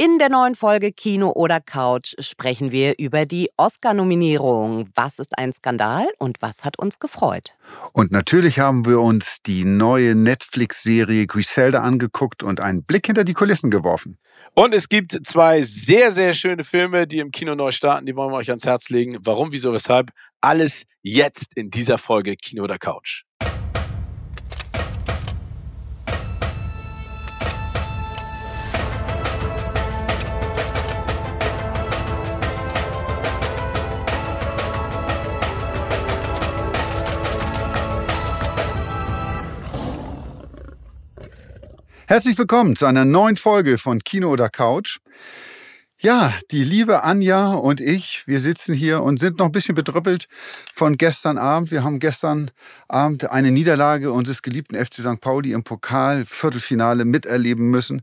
In der neuen Folge Kino oder Couch sprechen wir über die Oscar-Nominierung. Was ist ein Skandal und was hat uns gefreut? Und natürlich haben wir uns die neue Netflix-Serie Griselda angeguckt und einen Blick hinter die Kulissen geworfen. Und es gibt zwei sehr, sehr schöne Filme, die im Kino neu starten. Die wollen wir euch ans Herz legen. Warum, wieso, weshalb? Alles jetzt in dieser Folge Kino oder Couch. Herzlich willkommen zu einer neuen Folge von Kino oder Couch. Ja, die liebe Anja und ich, wir sitzen hier und sind noch ein bisschen bedrüppelt von gestern Abend. Wir haben gestern Abend eine Niederlage unseres geliebten FC St. Pauli im Pokal Viertelfinale miterleben müssen.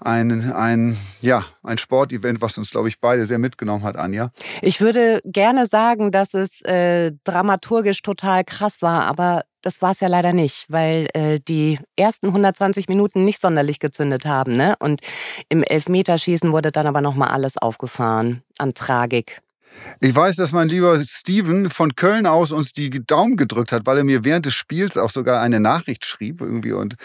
Ein, ein, ja, ein Sportevent, was uns, glaube ich, beide sehr mitgenommen hat, Anja. Ich würde gerne sagen, dass es äh, dramaturgisch total krass war, aber das war es ja leider nicht, weil äh, die ersten 120 Minuten nicht sonderlich gezündet haben. Ne? Und im Elfmeterschießen wurde dann aber nochmal alles aufgefahren an Tragik. Ich weiß, dass mein lieber Steven von Köln aus uns die Daumen gedrückt hat, weil er mir während des Spiels auch sogar eine Nachricht schrieb irgendwie und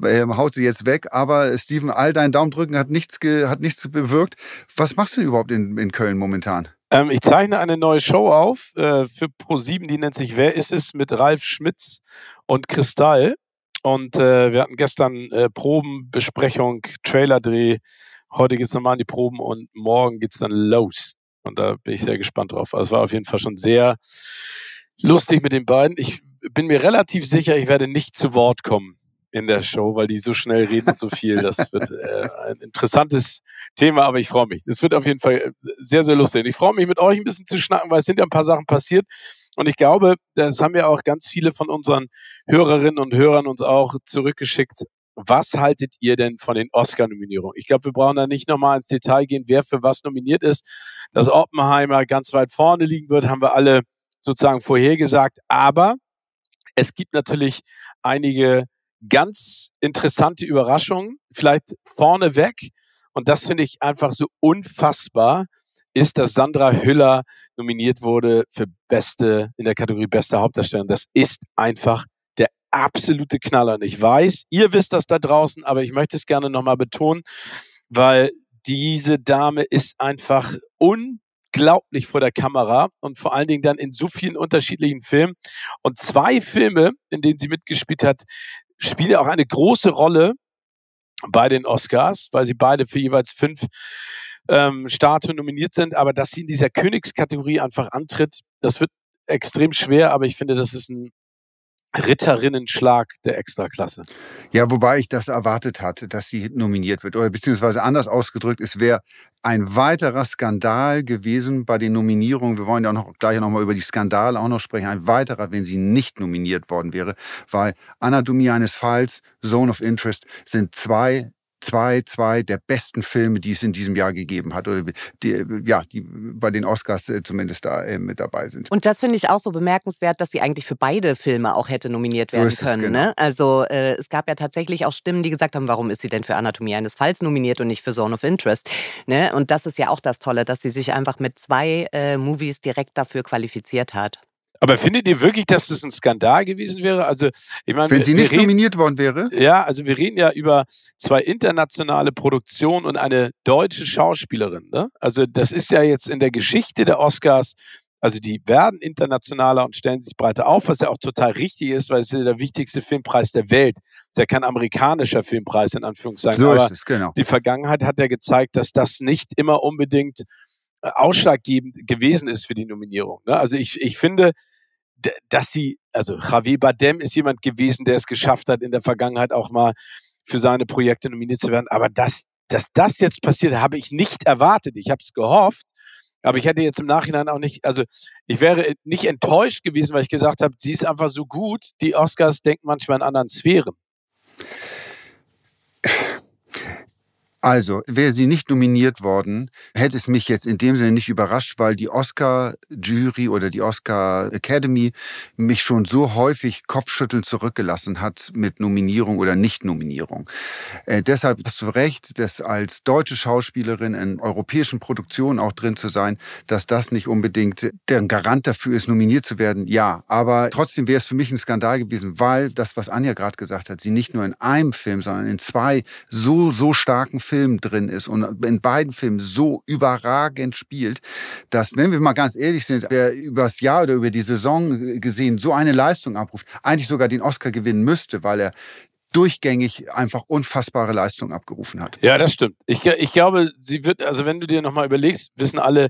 er ähm, haut sie jetzt weg. Aber äh, Steven, all dein Daumendrücken hat nichts, ge, hat nichts bewirkt. Was machst du überhaupt in, in Köln momentan? Ähm, ich zeichne eine neue Show auf äh, für Pro7, die nennt sich Wer ist es mit Ralf Schmitz und Kristall. Und äh, wir hatten gestern äh, Probenbesprechung, Trailerdreh. Heute geht's nochmal an die Proben und morgen geht's dann los. Und da bin ich sehr gespannt drauf. Also es war auf jeden Fall schon sehr lustig mit den beiden. Ich bin mir relativ sicher, ich werde nicht zu Wort kommen in der Show, weil die so schnell reden und so viel. Das wird äh, ein interessantes Thema, aber ich freue mich. Es wird auf jeden Fall äh, sehr, sehr lustig. Ich freue mich, mit euch ein bisschen zu schnacken, weil es sind ja ein paar Sachen passiert. Und ich glaube, das haben ja auch ganz viele von unseren Hörerinnen und Hörern uns auch zurückgeschickt. Was haltet ihr denn von den Oscar-Nominierungen? Ich glaube, wir brauchen da nicht nochmal ins Detail gehen, wer für was nominiert ist. Dass Oppenheimer ganz weit vorne liegen wird, haben wir alle sozusagen vorhergesagt. Aber es gibt natürlich einige ganz interessante Überraschungen. Vielleicht vorneweg und das finde ich einfach so unfassbar, ist, dass Sandra Hüller nominiert wurde für beste, in der Kategorie beste Hauptdarstellerin. Das ist einfach der absolute Knaller. Und ich weiß, ihr wisst das da draußen, aber ich möchte es gerne nochmal betonen, weil diese Dame ist einfach unglaublich vor der Kamera und vor allen Dingen dann in so vielen unterschiedlichen Filmen. Und zwei Filme, in denen sie mitgespielt hat, spielen auch eine große Rolle bei den Oscars, weil sie beide für jeweils fünf ähm, Statuen nominiert sind. Aber dass sie in dieser Königskategorie einfach antritt, das wird extrem schwer, aber ich finde, das ist ein Ritterinnenschlag der Extraklasse. Ja, wobei ich das erwartet hatte, dass sie nominiert wird. Oder beziehungsweise anders ausgedrückt, es wäre ein weiterer Skandal gewesen bei den Nominierungen. Wir wollen ja auch noch, gleich nochmal über die Skandale auch noch sprechen. Ein weiterer, wenn sie nicht nominiert worden wäre, weil Anatomie eines Falls, Zone of Interest sind zwei zwei, zwei der besten Filme, die es in diesem Jahr gegeben hat. Oder die, ja, die bei den Oscars äh, zumindest da äh, mit dabei sind. Und das finde ich auch so bemerkenswert, dass sie eigentlich für beide Filme auch hätte nominiert werden so können. genau. ne? Also äh, es gab ja tatsächlich auch Stimmen, die gesagt haben, warum ist sie denn für Anatomie eines Falls nominiert und nicht für Zone of Interest? Ne? Und das ist ja auch das Tolle, dass sie sich einfach mit zwei äh, Movies direkt dafür qualifiziert hat. Aber findet ihr wirklich, dass das ein Skandal gewesen wäre? Also, ich meine, wenn sie nicht reden, nominiert worden wäre? Ja, also wir reden ja über zwei internationale Produktionen und eine deutsche Schauspielerin. Ne? Also das ist ja jetzt in der Geschichte der Oscars also die werden internationaler und stellen sich breiter auf, was ja auch total richtig ist, weil es ist ja der wichtigste Filmpreis der Welt. Es ist ja kein amerikanischer Filmpreis in Anführungszeichen. So aber es, genau. die Vergangenheit hat ja gezeigt, dass das nicht immer unbedingt äh, ausschlaggebend gewesen ist für die Nominierung. Ne? Also ich, ich finde, dass sie, also Javier Bardem ist jemand gewesen, der es geschafft hat, in der Vergangenheit auch mal für seine Projekte nominiert zu werden. Aber dass, dass das jetzt passiert, habe ich nicht erwartet. Ich habe es gehofft, aber ich hätte jetzt im Nachhinein auch nicht, also ich wäre nicht enttäuscht gewesen, weil ich gesagt habe, sie ist einfach so gut. Die Oscars denken manchmal in anderen Sphären. Also, wäre sie nicht nominiert worden, hätte es mich jetzt in dem Sinne nicht überrascht, weil die Oscar-Jury oder die Oscar Academy mich schon so häufig Kopfschütteln zurückgelassen hat mit Nominierung oder Nicht-Nominierung. Äh, deshalb hast du recht, dass als deutsche Schauspielerin in europäischen Produktionen auch drin zu sein, dass das nicht unbedingt der Garant dafür ist, nominiert zu werden. Ja, aber trotzdem wäre es für mich ein Skandal gewesen, weil das, was Anja gerade gesagt hat, sie nicht nur in einem Film, sondern in zwei so, so starken Filmen Film drin ist und in beiden Filmen so überragend spielt, dass, wenn wir mal ganz ehrlich sind, wer übers Jahr oder über die Saison gesehen so eine Leistung abruft, eigentlich sogar den Oscar gewinnen müsste, weil er durchgängig einfach unfassbare Leistung abgerufen hat. Ja, das stimmt. Ich, ich glaube, sie wird, also wenn du dir nochmal überlegst, wissen alle,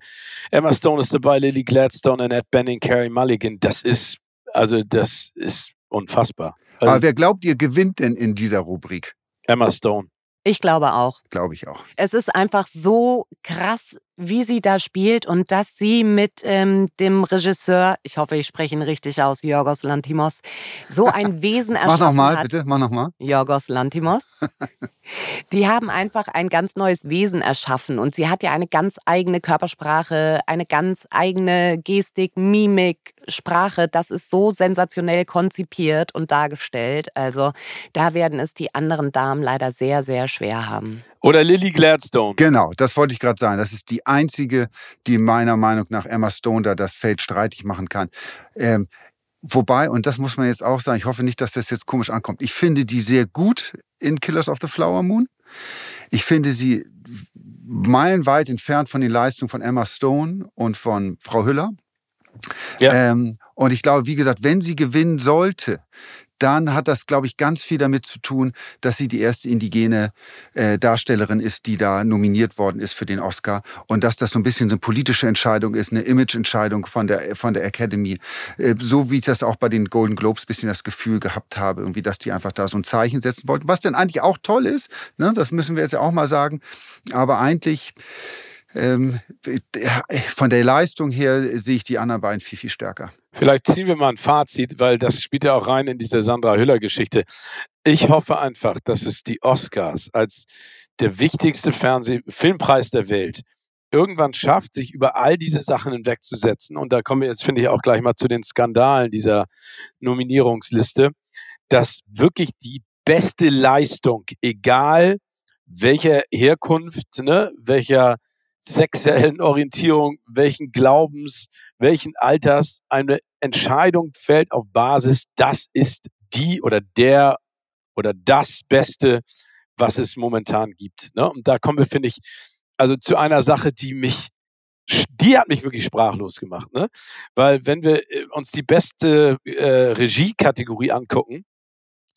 Emma Stone ist dabei, Lily Gladstone, Annette Benning, Carrie Mulligan. Das ist, also das ist unfassbar. Also, Aber wer glaubt ihr gewinnt denn in dieser Rubrik? Emma Stone. Ich glaube auch. Glaube ich auch. Es ist einfach so krass wie sie da spielt und dass sie mit ähm, dem Regisseur, ich hoffe, ich spreche ihn richtig aus, Jorgos Lantimos, so ein Wesen erschaffen hat. Mach nochmal, bitte, mach nochmal. Jorgos Lantimos. Die haben einfach ein ganz neues Wesen erschaffen und sie hat ja eine ganz eigene Körpersprache, eine ganz eigene Gestik, Mimik, Sprache. Das ist so sensationell konzipiert und dargestellt. Also da werden es die anderen Damen leider sehr, sehr schwer haben. Oder Lily Gladstone. Genau, das wollte ich gerade sagen. Das ist die einzige, die meiner Meinung nach Emma Stone da das Feld streitig machen kann. Ähm, Wobei, und das muss man jetzt auch sagen, ich hoffe nicht, dass das jetzt komisch ankommt. Ich finde die sehr gut in Killers of the Flower Moon. Ich finde sie meilenweit entfernt von den Leistungen von Emma Stone und von Frau Hüller. Ja. Ähm, und ich glaube, wie gesagt, wenn sie gewinnen sollte, dann hat das, glaube ich, ganz viel damit zu tun, dass sie die erste indigene äh, Darstellerin ist, die da nominiert worden ist für den Oscar und dass das so ein bisschen eine politische Entscheidung ist, eine Image-Entscheidung von der, von der Academy. Äh, so wie ich das auch bei den Golden Globes bisschen das Gefühl gehabt habe, irgendwie, dass die einfach da so ein Zeichen setzen wollten, was denn eigentlich auch toll ist, ne? das müssen wir jetzt ja auch mal sagen, aber eigentlich... Ähm, äh, von der Leistung her sehe ich die anderen beiden viel, viel stärker. Vielleicht ziehen wir mal ein Fazit, weil das spielt ja auch rein in diese Sandra Hüller-Geschichte. Ich hoffe einfach, dass es die Oscars als der wichtigste Fernseh Filmpreis der Welt irgendwann schafft, sich über all diese Sachen hinwegzusetzen. Und da kommen wir jetzt, finde ich, auch gleich mal zu den Skandalen dieser Nominierungsliste, dass wirklich die beste Leistung, egal welcher Herkunft, ne, welcher sexuellen Orientierung, welchen Glaubens, welchen Alters eine Entscheidung fällt auf Basis, das ist die oder der oder das Beste, was es momentan gibt. Ne? Und da kommen wir, finde ich, also zu einer Sache, die mich, die hat mich wirklich sprachlos gemacht. Ne? Weil wenn wir äh, uns die beste äh, Regiekategorie angucken,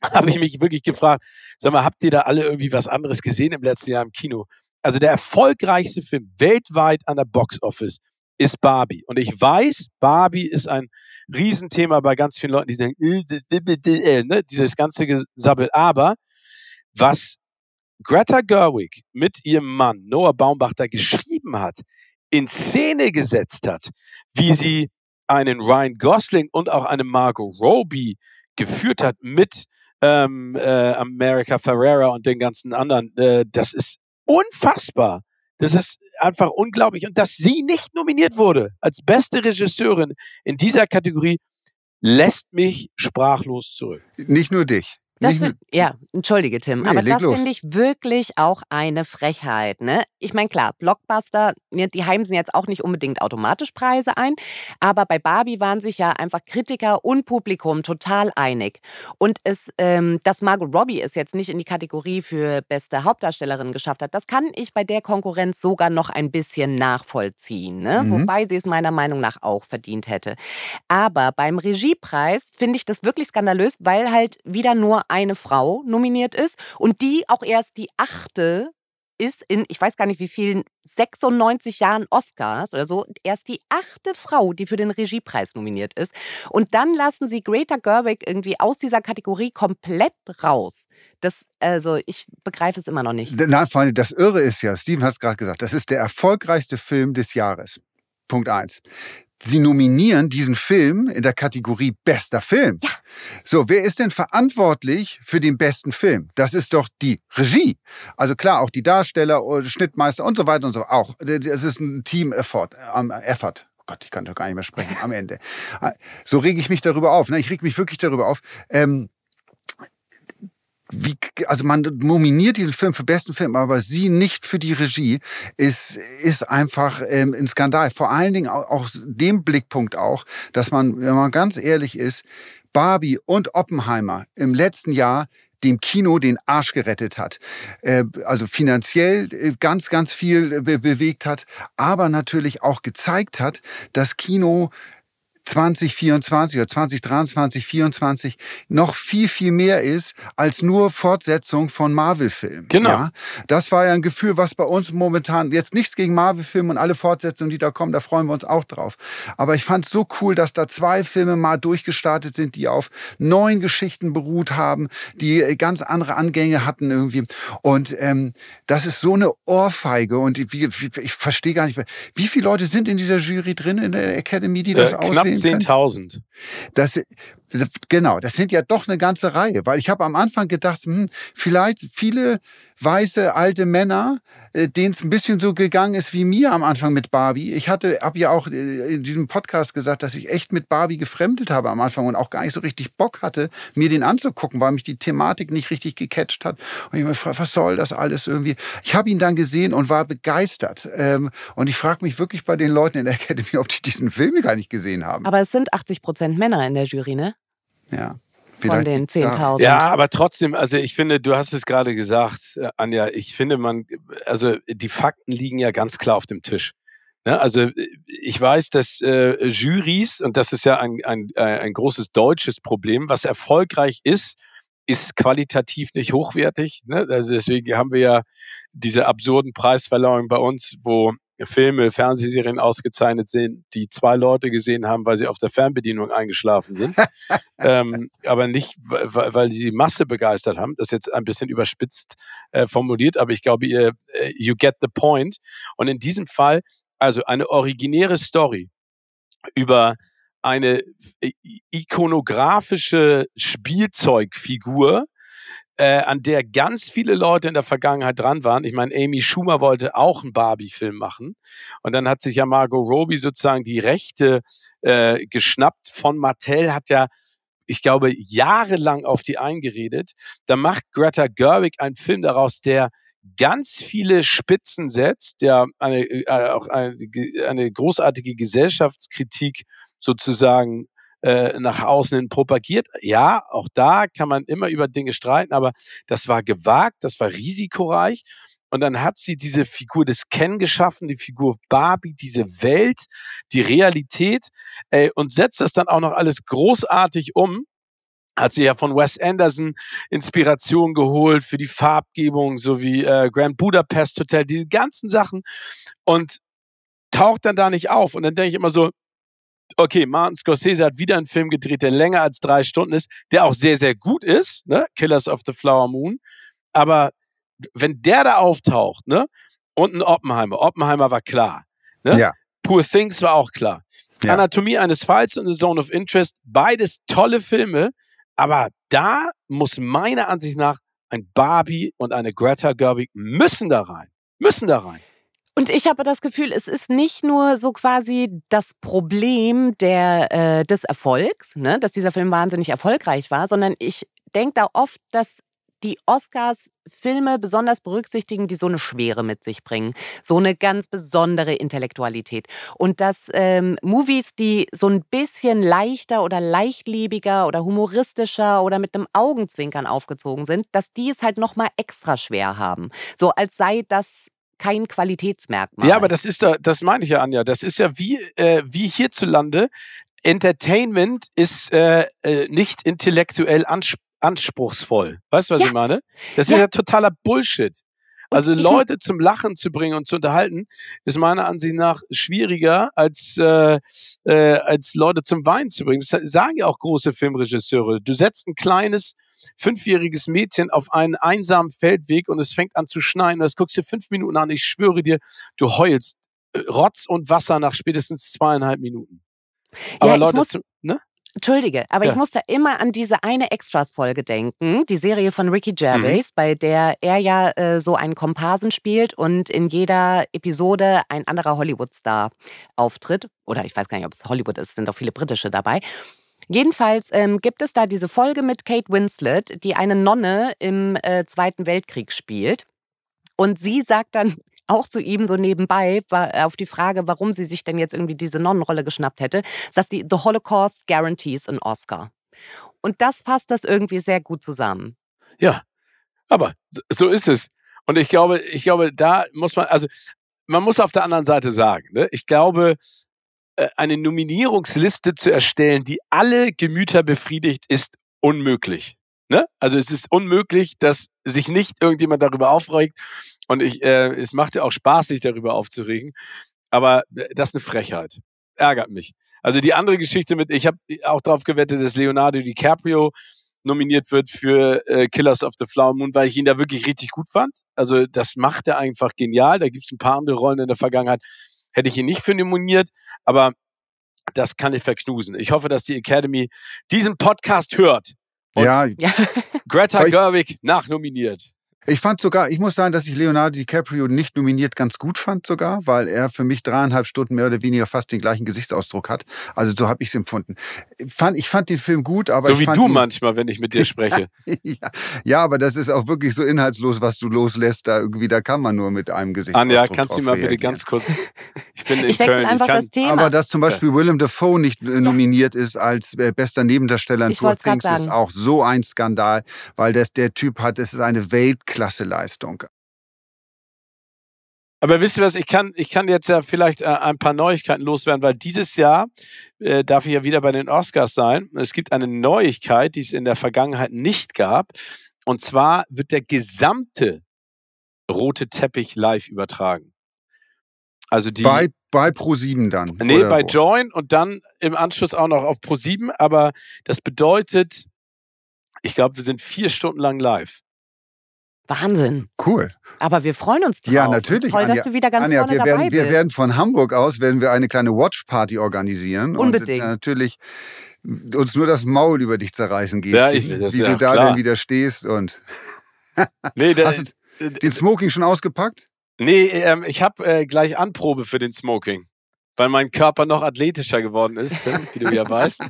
habe ich mich wirklich gefragt, sag mal, habt ihr da alle irgendwie was anderes gesehen im letzten Jahr im Kino? also der erfolgreichste Film weltweit an der Box Office ist Barbie. Und ich weiß, Barbie ist ein Riesenthema bei ganz vielen Leuten, die sagen, äh, äh, ne, dieses ganze Gesabbel. Aber was Greta Gerwig mit ihrem Mann Noah Baumbach da geschrieben hat, in Szene gesetzt hat, wie sie einen Ryan Gosling und auch eine Margot Robbie geführt hat mit ähm, äh, America Ferrera und den ganzen anderen, äh, das ist unfassbar. Das mhm. ist einfach unglaublich. Und dass sie nicht nominiert wurde als beste Regisseurin in dieser Kategorie, lässt mich sprachlos zurück. Nicht nur dich. Das find, ja, entschuldige Tim, nee, aber das finde ich wirklich auch eine Frechheit. Ne? Ich meine, klar, Blockbuster, ne, die heimsen jetzt auch nicht unbedingt automatisch Preise ein, aber bei Barbie waren sich ja einfach Kritiker und Publikum total einig. Und es, ähm, dass Margot Robbie es jetzt nicht in die Kategorie für beste Hauptdarstellerin geschafft hat, das kann ich bei der Konkurrenz sogar noch ein bisschen nachvollziehen. Ne? Mhm. Wobei sie es meiner Meinung nach auch verdient hätte. Aber beim Regiepreis finde ich das wirklich skandalös, weil halt wieder nur eine Frau nominiert ist und die auch erst die achte ist in, ich weiß gar nicht wie vielen, 96 Jahren Oscars oder so, erst die achte Frau, die für den Regiepreis nominiert ist. Und dann lassen sie Greta Gerwig irgendwie aus dieser Kategorie komplett raus. Das, also ich begreife es immer noch nicht. Na, vor das Irre ist ja, Steven hat es gerade gesagt, das ist der erfolgreichste Film des Jahres. Punkt eins. Sie nominieren diesen Film in der Kategorie bester Film. Ja. So, wer ist denn verantwortlich für den besten Film? Das ist doch die Regie. Also klar, auch die Darsteller, äh, Schnittmeister und so weiter und so auch. Es äh, ist ein Team-Effort. Äh, Effort. Oh Gott, ich kann doch gar nicht mehr sprechen am Ende. So rege ich mich darüber auf. Ne? Ich reg mich wirklich darüber auf. Ähm, wie, also man nominiert diesen Film für besten Film, aber sie nicht für die Regie, ist, ist einfach ähm, ein Skandal. Vor allen Dingen auch, auch dem Blickpunkt auch, dass man, wenn man ganz ehrlich ist, Barbie und Oppenheimer im letzten Jahr dem Kino den Arsch gerettet hat. Äh, also finanziell äh, ganz, ganz viel äh, bewegt hat, aber natürlich auch gezeigt hat, dass Kino 2024 oder 2023, 2024 noch viel, viel mehr ist als nur Fortsetzung von Marvel-Filmen. Genau. Ja? Das war ja ein Gefühl, was bei uns momentan, jetzt nichts gegen Marvel-Filme und alle Fortsetzungen, die da kommen, da freuen wir uns auch drauf. Aber ich fand es so cool, dass da zwei Filme mal durchgestartet sind, die auf neuen Geschichten beruht haben, die äh, ganz andere Angänge hatten irgendwie. Und ähm, das ist so eine Ohrfeige und ich, ich verstehe gar nicht, mehr. wie viele Leute sind in dieser Jury drin, in der Academy, die äh, das äh, auswählen? 10.000. Das Genau, das sind ja doch eine ganze Reihe, weil ich habe am Anfang gedacht, hm, vielleicht viele weiße alte Männer, äh, denen es ein bisschen so gegangen ist wie mir am Anfang mit Barbie. Ich hatte, habe ja auch äh, in diesem Podcast gesagt, dass ich echt mit Barbie gefremdet habe am Anfang und auch gar nicht so richtig Bock hatte, mir den anzugucken, weil mich die Thematik nicht richtig gecatcht hat. Und ich mir was soll das alles irgendwie? Ich habe ihn dann gesehen und war begeistert. Ähm, und ich frage mich wirklich bei den Leuten in der Academy, ob die diesen Film gar nicht gesehen haben. Aber es sind 80 Prozent Männer in der Jury, ne? Ja. Vielleicht von den 10.000. Ja, aber trotzdem, also ich finde, du hast es gerade gesagt, äh, Anja, ich finde man, also die Fakten liegen ja ganz klar auf dem Tisch. Ne? Also äh, ich weiß, dass äh, Jurys, und das ist ja ein, ein, äh, ein großes deutsches Problem, was erfolgreich ist, ist qualitativ nicht hochwertig. Ne? Also deswegen haben wir ja diese absurden Preisverleihungen bei uns, wo Filme, Fernsehserien ausgezeichnet sind, die zwei Leute gesehen haben, weil sie auf der Fernbedienung eingeschlafen sind, ähm, aber nicht, weil, sie die Masse begeistert haben. Das ist jetzt ein bisschen überspitzt äh, formuliert, aber ich glaube, ihr, äh, you get the point. Und in diesem Fall, also eine originäre Story über eine äh, ikonografische Spielzeugfigur, äh, an der ganz viele Leute in der Vergangenheit dran waren. Ich meine, Amy Schumer wollte auch einen Barbie-Film machen. Und dann hat sich ja Margot Robbie sozusagen die Rechte äh, geschnappt von Mattel, hat ja ich glaube, jahrelang auf die eingeredet. Da macht Greta Gerwig einen Film daraus, der ganz viele Spitzen setzt, der eine, äh, auch eine, eine großartige Gesellschaftskritik sozusagen äh, nach außen hin propagiert. Ja, auch da kann man immer über Dinge streiten, aber das war gewagt, das war risikoreich. Und dann hat sie diese Figur des Ken geschaffen, die Figur Barbie, diese Welt, die Realität ey, und setzt das dann auch noch alles großartig um. Hat sie ja von Wes Anderson Inspiration geholt für die Farbgebung, sowie äh, Grand Budapest Hotel, die ganzen Sachen und taucht dann da nicht auf. Und dann denke ich immer so, okay, Martin Scorsese hat wieder einen Film gedreht, der länger als drei Stunden ist, der auch sehr, sehr gut ist, ne? Killers of the Flower Moon. Aber wenn der da auftaucht, ne? Und ein Oppenheimer. Oppenheimer war klar. Ne? Ja. Poor Things war auch klar. Ja. Anatomie eines Falls und The Zone of Interest, beides tolle Filme, aber da muss meiner Ansicht nach ein Barbie und eine Greta Gerwig müssen da rein. Müssen da rein. Und ich habe das Gefühl, es ist nicht nur so quasi das Problem der, äh, des Erfolgs, ne, dass dieser Film wahnsinnig erfolgreich war, sondern ich denke da oft, dass die Oscars Filme besonders berücksichtigen, die so eine Schwere mit sich bringen, so eine ganz besondere Intellektualität. Und dass ähm, Movies, die so ein bisschen leichter oder leichtlebiger oder humoristischer oder mit einem Augenzwinkern aufgezogen sind, dass die es halt nochmal extra schwer haben. So als sei das kein Qualitätsmerkmal. Ja, aber das ist da, das meine ich ja, Anja. Das ist ja wie, äh, wie hierzulande. Entertainment ist äh, äh nicht intellektuell ansp anspruchsvoll. Weißt du, was ja. ich meine? Das ja. ist ja totaler Bullshit. Also Leute zum Lachen zu bringen und zu unterhalten, ist meiner Ansicht nach schwieriger, als, äh, äh, als Leute zum Weinen zu bringen. Das sagen ja auch große Filmregisseure. Du setzt ein kleines fünfjähriges Mädchen auf einen einsamen Feldweg und es fängt an zu schneien. Das guckst du fünf Minuten an. Ich schwöre dir, du heulst äh, Rotz und Wasser nach spätestens zweieinhalb Minuten. Aber ja, Leute, muss, ne? Entschuldige, aber ja. ich muss da immer an diese eine Extras-Folge denken, die Serie von Ricky mhm. Gervais, mhm. bei der er ja äh, so einen Komparsen spielt und in jeder Episode ein anderer Hollywood-Star auftritt. Oder ich weiß gar nicht, ob es Hollywood ist, es sind auch viele britische dabei. Jedenfalls ähm, gibt es da diese Folge mit Kate Winslet, die eine Nonne im äh, Zweiten Weltkrieg spielt. Und sie sagt dann auch zu ihm so nebenbei auf die Frage, warum sie sich denn jetzt irgendwie diese Nonnenrolle geschnappt hätte, dass die The Holocaust guarantees an Oscar. Und das fasst das irgendwie sehr gut zusammen. Ja, aber so ist es. Und ich glaube, ich glaube, da muss man, also man muss auf der anderen Seite sagen, ne? ich glaube, äh, eine Nominierungsliste zu erstellen, die alle Gemüter befriedigt, ist unmöglich. Ne? Also es ist unmöglich, dass sich nicht irgendjemand darüber aufregt. Und ich, äh, es macht ja auch Spaß, sich darüber aufzuregen. Aber äh, das ist eine Frechheit. Ärgert mich. Also die andere Geschichte mit, ich habe auch darauf gewettet, dass Leonardo DiCaprio nominiert wird für äh, Killers of the Flower Moon, weil ich ihn da wirklich richtig gut fand. Also das macht er einfach genial. Da gibt es ein paar andere Rollen in der Vergangenheit hätte ich ihn nicht für nominiert, aber das kann ich verknusen. Ich hoffe, dass die Academy diesen Podcast hört. Und ja. Greta Gerwig nachnominiert. Ich fand sogar, ich muss sagen, dass ich Leonardo DiCaprio nicht nominiert ganz gut fand sogar, weil er für mich dreieinhalb Stunden mehr oder weniger fast den gleichen Gesichtsausdruck hat. Also so habe ich es empfunden. Ich fand, ich fand den Film gut, aber so wie du ihn, manchmal, wenn ich mit dir spreche. ja, ja, aber das ist auch wirklich so inhaltslos, was du loslässt. Da irgendwie, da kann man nur mit einem Gesicht. Anja, kannst du mal bitte ganz kurz. Ich bin in ich Köln. Einfach ich kann, das Thema. Aber dass zum Beispiel ja. Willem Dafoe nicht äh, ja. nominiert ist als äh, bester Nebendarsteller in Poor Things ist auch so ein Skandal, weil das, der Typ hat, es ist eine Weltklasse Klasseleistung. Aber wisst ihr was, ich kann, ich kann jetzt ja vielleicht äh, ein paar Neuigkeiten loswerden, weil dieses Jahr äh, darf ich ja wieder bei den Oscars sein. Es gibt eine Neuigkeit, die es in der Vergangenheit nicht gab. Und zwar wird der gesamte rote Teppich live übertragen. Also die, bei, bei Pro7 dann? Äh, nee, bei wo? Join und dann im Anschluss auch noch auf Pro7. Aber das bedeutet, ich glaube, wir sind vier Stunden lang live. Wahnsinn. Cool. Aber wir freuen uns drauf. Ja, natürlich. Toll, Anja, dass du wieder ganz Anja, vorne wir werden, bist. Wir werden von Hamburg aus werden wir eine kleine Watchparty organisieren. Unbedingt. Und natürlich uns nur das Maul über dich zerreißen geht, ja, ich, das, wie ja, du da klar. denn wieder stehst. Und nee, der, Hast du den Smoking schon ausgepackt? Nee, ähm, ich habe äh, gleich Anprobe für den Smoking weil mein Körper noch athletischer geworden ist, Tim, wie du ja weißt.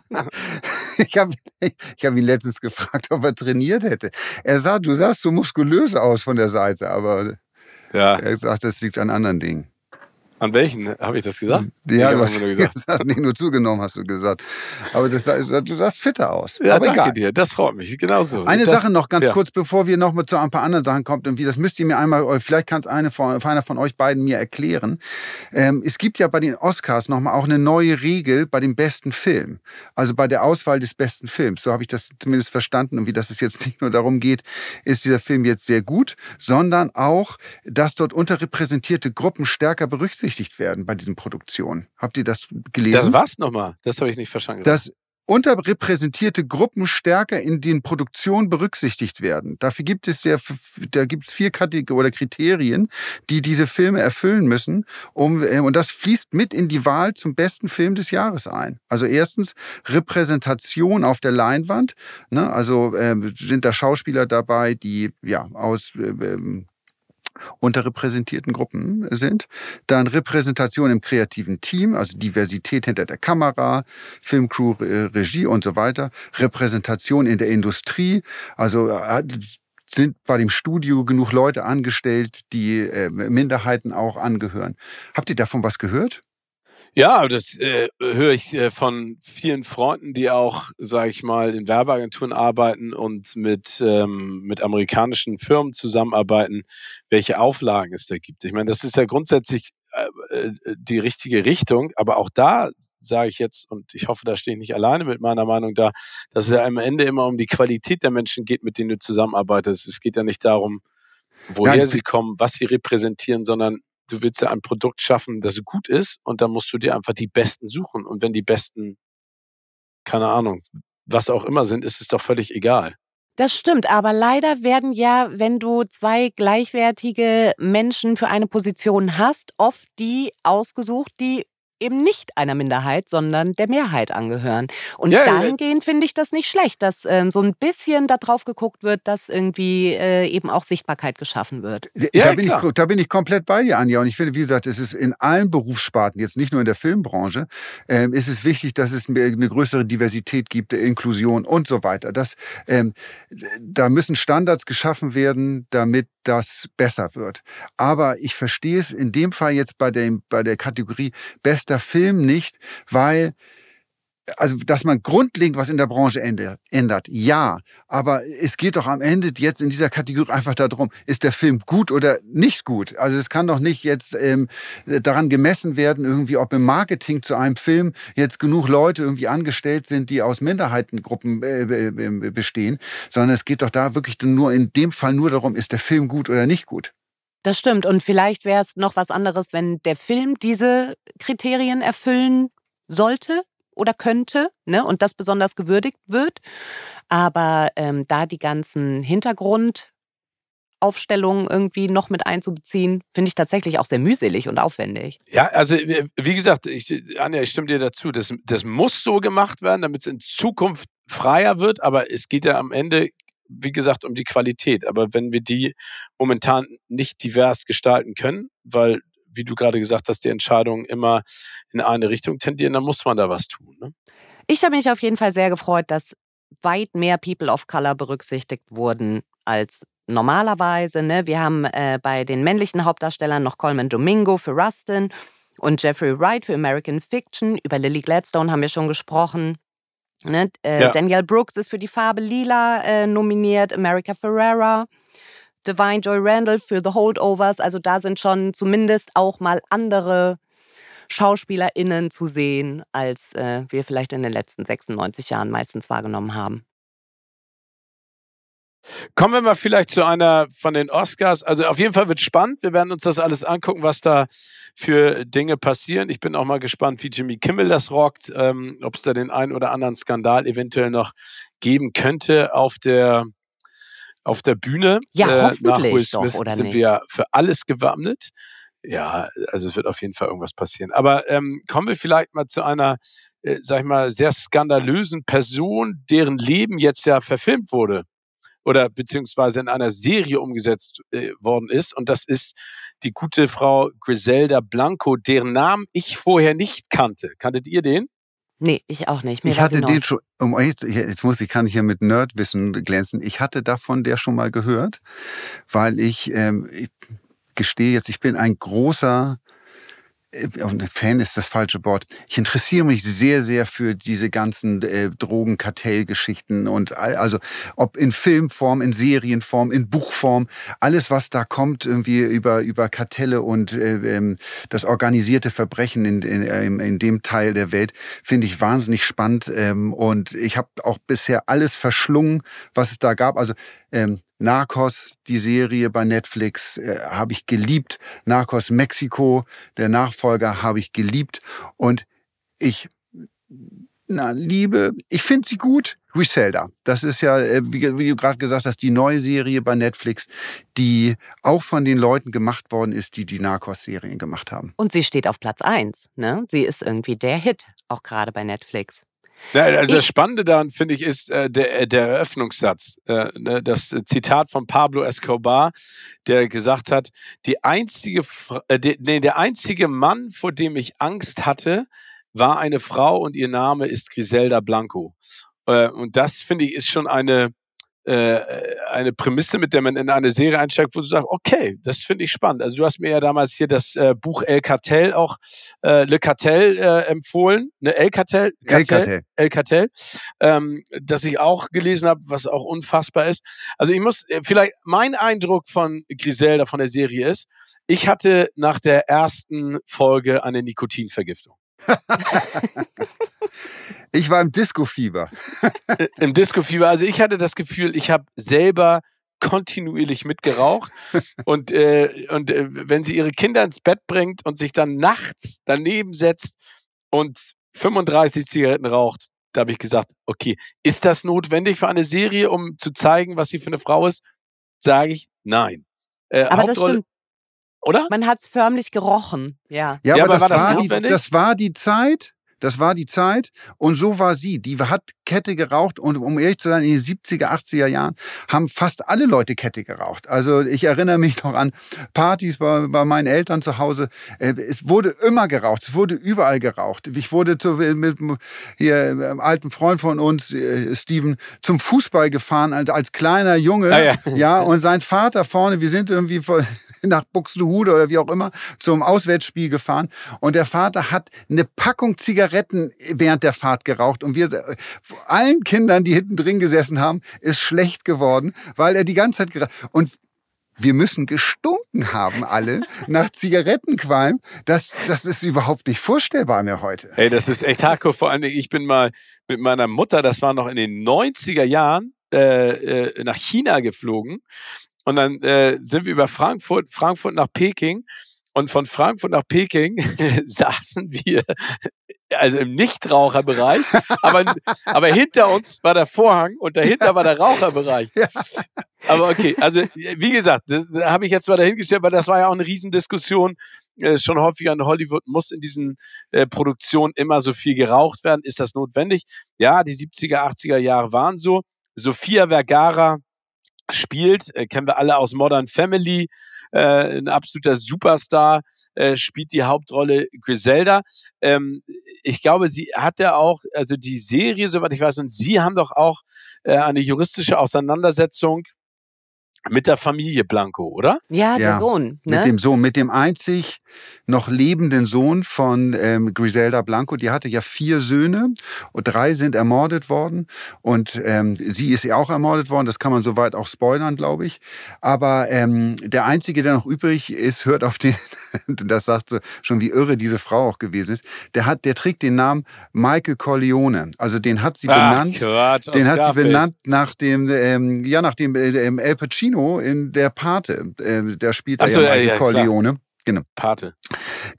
ich habe ich hab ihn letztens gefragt, ob er trainiert hätte. Er sah, du sahst so muskulös aus von der Seite, aber ja. er sagt, das liegt an anderen Dingen. An welchen habe ich das gesagt? Ja, du hast nur gesagt. gesagt. nicht nur zugenommen, hast du gesagt. Aber das, du sahst fitter aus. Ja, Aber danke egal. dir. Das freut mich. Genauso. Eine das, Sache noch ganz ja. kurz, bevor wir noch mal zu ein paar anderen Sachen kommen. Irgendwie, das müsst ihr mir einmal, äh, vielleicht kann es eine einer von euch beiden mir erklären. Ähm, es gibt ja bei den Oscars nochmal auch eine neue Regel bei dem besten Film. Also bei der Auswahl des besten Films. So habe ich das zumindest verstanden. Und wie das jetzt nicht nur darum geht, ist dieser Film jetzt sehr gut, sondern auch, dass dort unterrepräsentierte Gruppen stärker berücksichtigt berücksichtigt werden bei diesen Produktionen. Habt ihr das gelesen? Das was nochmal? Das habe ich nicht verstanden. Dass unterrepräsentierte Gruppen stärker in den Produktionen berücksichtigt werden. Dafür gibt es ja, da gibt es vier Kategorien oder Kriterien, die diese Filme erfüllen müssen, um, äh, und das fließt mit in die Wahl zum besten Film des Jahres ein. Also erstens Repräsentation auf der Leinwand, ne? also äh, sind da Schauspieler dabei, die ja aus äh, ähm, unterrepräsentierten Gruppen sind. Dann Repräsentation im kreativen Team, also Diversität hinter der Kamera, Filmcrew, Regie und so weiter. Repräsentation in der Industrie, also äh, sind bei dem Studio genug Leute angestellt, die äh, Minderheiten auch angehören. Habt ihr davon was gehört? Ja, das äh, höre ich äh, von vielen Freunden, die auch, sage ich mal, in Werbeagenturen arbeiten und mit, ähm, mit amerikanischen Firmen zusammenarbeiten, welche Auflagen es da gibt. Ich meine, das ist ja grundsätzlich äh, äh, die richtige Richtung, aber auch da sage ich jetzt, und ich hoffe, da stehe ich nicht alleine mit meiner Meinung da, dass es ja am Ende immer um die Qualität der Menschen geht, mit denen du zusammenarbeitest. Es geht ja nicht darum, woher ja, sie kommen, was sie repräsentieren, sondern du willst ja ein Produkt schaffen, das gut ist und dann musst du dir einfach die Besten suchen. Und wenn die Besten, keine Ahnung, was auch immer sind, ist es doch völlig egal. Das stimmt, aber leider werden ja, wenn du zwei gleichwertige Menschen für eine Position hast, oft die ausgesucht, die eben nicht einer Minderheit, sondern der Mehrheit angehören. Und ja, dahingehend ja. finde ich das nicht schlecht, dass ähm, so ein bisschen darauf geguckt wird, dass irgendwie äh, eben auch Sichtbarkeit geschaffen wird. Ja, da, bin ich, da, bin ich, komplett bei dir, Anja. Und ich finde, wie gesagt, es ist in allen Berufssparten, jetzt nicht nur in der Filmbranche, ähm, ist es wichtig, dass es eine größere Diversität gibt, Inklusion und so weiter. Das, ähm, da müssen Standards geschaffen werden, damit das besser wird. Aber ich verstehe es in dem Fall jetzt bei, dem, bei der Kategorie bester dieser Film nicht, weil also dass man grundlegend was in der Branche ändert, ja, aber es geht doch am Ende jetzt in dieser Kategorie einfach darum, ist der Film gut oder nicht gut? Also es kann doch nicht jetzt ähm, daran gemessen werden, irgendwie ob im Marketing zu einem Film jetzt genug Leute irgendwie angestellt sind, die aus Minderheitengruppen äh, bestehen, sondern es geht doch da wirklich nur in dem Fall nur darum, ist der Film gut oder nicht gut? Das stimmt. Und vielleicht wäre es noch was anderes, wenn der Film diese Kriterien erfüllen sollte oder könnte ne? und das besonders gewürdigt wird. Aber ähm, da die ganzen Hintergrundaufstellungen irgendwie noch mit einzubeziehen, finde ich tatsächlich auch sehr mühselig und aufwendig. Ja, also äh, wie gesagt, ich, Anja, ich stimme dir dazu. Das, das muss so gemacht werden, damit es in Zukunft freier wird. Aber es geht ja am Ende wie gesagt, um die Qualität. Aber wenn wir die momentan nicht divers gestalten können, weil, wie du gerade gesagt hast, die Entscheidungen immer in eine Richtung tendieren, dann muss man da was tun. Ne? Ich habe mich auf jeden Fall sehr gefreut, dass weit mehr People of Color berücksichtigt wurden als normalerweise. Ne? Wir haben äh, bei den männlichen Hauptdarstellern noch Coleman Domingo für Rustin und Jeffrey Wright für American Fiction. Über Lily Gladstone haben wir schon gesprochen. Ne? Äh, ja. Danielle Brooks ist für die Farbe Lila äh, nominiert, America Ferrera, Divine Joy Randall für The Holdovers. Also da sind schon zumindest auch mal andere SchauspielerInnen zu sehen, als äh, wir vielleicht in den letzten 96 Jahren meistens wahrgenommen haben. Kommen wir mal vielleicht zu einer von den Oscars. Also auf jeden Fall wird es spannend. Wir werden uns das alles angucken, was da für Dinge passieren. Ich bin auch mal gespannt, wie Jimmy Kimmel das rockt, ähm, ob es da den einen oder anderen Skandal eventuell noch geben könnte auf der auf der Bühne. Ja, äh, nach Will Smith sind nicht? wir für alles gewappnet. Ja, also es wird auf jeden Fall irgendwas passieren. Aber ähm, kommen wir vielleicht mal zu einer, äh, sag ich mal, sehr skandalösen Person, deren Leben jetzt ja verfilmt wurde oder beziehungsweise in einer Serie umgesetzt äh, worden ist. Und das ist die gute Frau Griselda Blanco, deren Namen ich vorher nicht kannte. Kanntet ihr den? Nee, ich auch nicht. Mir ich hatte den schon, um jetzt, jetzt muss ich, kann ich hier mit Nerdwissen glänzen. Ich hatte davon der schon mal gehört, weil ich, ähm, ich gestehe jetzt, ich bin ein großer äh, Fan ist das falsche Wort. Ich interessiere mich sehr, sehr für diese ganzen äh, Drogenkartellgeschichten und also ob in Filmform, in Serienform, in Buchform, alles was da kommt irgendwie über über Kartelle und äh, ähm, das organisierte Verbrechen in, in, in dem Teil der Welt finde ich wahnsinnig spannend ähm, und ich habe auch bisher alles verschlungen, was es da gab. Also ähm, Narcos, die Serie bei Netflix, äh, habe ich geliebt. Narcos Mexiko, der Nachfolger, habe ich geliebt. Und ich, na, liebe, ich finde sie gut. Griselda, das ist ja, äh, wie, wie du gerade gesagt hast, die neue Serie bei Netflix, die auch von den Leuten gemacht worden ist, die die Narcos-Serien gemacht haben. Und sie steht auf Platz 1, ne? Sie ist irgendwie der Hit, auch gerade bei Netflix. Also das Spannende daran, finde ich, ist äh, der, äh, der Eröffnungssatz. Äh, ne, das Zitat von Pablo Escobar, der gesagt hat, die einzige, äh, die, nee, der einzige Mann, vor dem ich Angst hatte, war eine Frau und ihr Name ist Griselda Blanco. Äh, und das, finde ich, ist schon eine, äh, eine Prämisse, mit der man in eine Serie einsteigt, wo du sagst, okay, das finde ich spannend. Also du hast mir ja damals hier das äh, Buch El Cartel auch, äh, Le Cartel äh, empfohlen, ne, El Cartel? Cartel El Cartel. El Cartel, ähm, das ich auch gelesen habe, was auch unfassbar ist. Also ich muss, äh, vielleicht mein Eindruck von Griselda, von der Serie ist, ich hatte nach der ersten Folge eine Nikotinvergiftung. ich war im Disco-Fieber. Äh, Im Disco-Fieber. Also ich hatte das Gefühl, ich habe selber kontinuierlich mitgeraucht. und äh, und äh, wenn sie ihre Kinder ins Bett bringt und sich dann nachts daneben setzt und 35 Zigaretten raucht, da habe ich gesagt, okay, ist das notwendig für eine Serie, um zu zeigen, was sie für eine Frau ist? Sage ich, nein. Äh, Aber Hauptrolle, das stimmt oder? Man hat es förmlich gerochen, ja. Ja, ja aber, das, war das, die, das war die Zeit, das war die Zeit und so war sie. Die hat Kette geraucht und um ehrlich zu sein, in den 70er, 80er Jahren haben fast alle Leute Kette geraucht. Also ich erinnere mich noch an Partys bei, bei meinen Eltern zu Hause. Äh, es wurde immer geraucht, es wurde überall geraucht. Ich wurde zu, mit hier, einem ähm, alten Freund von uns, äh, Steven, zum Fußball gefahren als, als kleiner Junge. Ah, ja. ja, und sein Vater vorne, wir sind irgendwie vor, nach Buxtehude oder wie auch immer zum Auswärtsspiel gefahren. Und der Vater hat eine Packung Zigaretten während der Fahrt geraucht. Und wir, äh, allen Kindern, die hinten drin gesessen haben, ist schlecht geworden, weil er die ganze Zeit geraucht Und wir müssen gestunken haben alle nach Zigarettenqualm. Das, das ist überhaupt nicht vorstellbar mehr heute. Ey, das ist echt hardcore. Vor allen Dingen, ich bin mal mit meiner Mutter, das war noch in den 90er Jahren, äh, äh, nach China geflogen und dann äh, sind wir über Frankfurt, Frankfurt nach Peking. Und von Frankfurt nach Peking saßen wir, also im Nichtraucherbereich, aber, aber hinter uns war der Vorhang und dahinter ja. war der Raucherbereich. Ja. Aber okay, also wie gesagt, das, das habe ich jetzt mal dahingestellt, weil das war ja auch eine Riesendiskussion äh, schon häufiger in Hollywood, muss in diesen äh, Produktionen immer so viel geraucht werden? Ist das notwendig? Ja, die 70er, 80er Jahre waren so. Sophia Vergara, spielt, äh, kennen wir alle aus Modern Family, äh, ein absoluter Superstar, äh, spielt die Hauptrolle Griselda. Ähm, ich glaube, sie hat ja auch, also die Serie, soweit ich weiß, und sie haben doch auch äh, eine juristische Auseinandersetzung mit der Familie Blanco, oder? Ja, der ja, Sohn. Ne? Mit dem Sohn, mit dem einzig noch lebenden Sohn von ähm, Griselda Blanco. Die hatte ja vier Söhne und drei sind ermordet worden. Und ähm, sie ist ja auch ermordet worden. Das kann man soweit auch spoilern, glaube ich. Aber ähm, der Einzige, der noch übrig ist, hört auf den, das sagt so schon, wie irre diese Frau auch gewesen ist. Der hat, der trägt den Namen Michael Corleone. Also den hat sie Ach, benannt. Gott, den hat sie benannt nach dem, ähm, ja, nach dem äh, El Pacino Pacino in der Pate, äh, da spielt Ach so, er ja, ja, ja Corleone. Genau. Pate.